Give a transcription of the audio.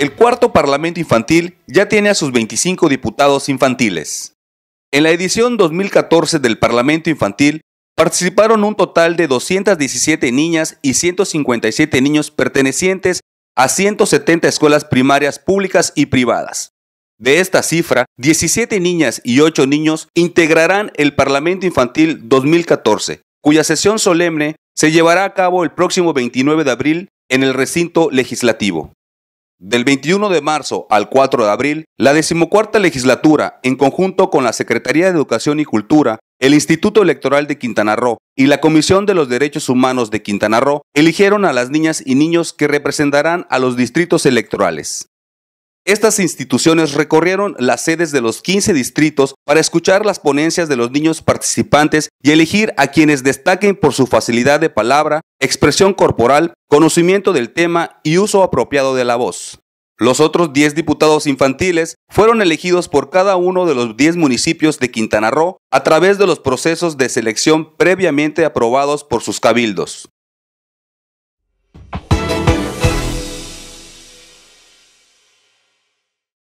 el cuarto Parlamento Infantil ya tiene a sus 25 diputados infantiles. En la edición 2014 del Parlamento Infantil participaron un total de 217 niñas y 157 niños pertenecientes a 170 escuelas primarias públicas y privadas. De esta cifra, 17 niñas y 8 niños integrarán el Parlamento Infantil 2014, cuya sesión solemne se llevará a cabo el próximo 29 de abril en el recinto legislativo. Del 21 de marzo al 4 de abril, la decimocuarta legislatura, en conjunto con la Secretaría de Educación y Cultura, el Instituto Electoral de Quintana Roo y la Comisión de los Derechos Humanos de Quintana Roo, eligieron a las niñas y niños que representarán a los distritos electorales. Estas instituciones recorrieron las sedes de los 15 distritos para escuchar las ponencias de los niños participantes y elegir a quienes destaquen por su facilidad de palabra, expresión corporal, conocimiento del tema y uso apropiado de la voz. Los otros 10 diputados infantiles fueron elegidos por cada uno de los 10 municipios de Quintana Roo a través de los procesos de selección previamente aprobados por sus cabildos.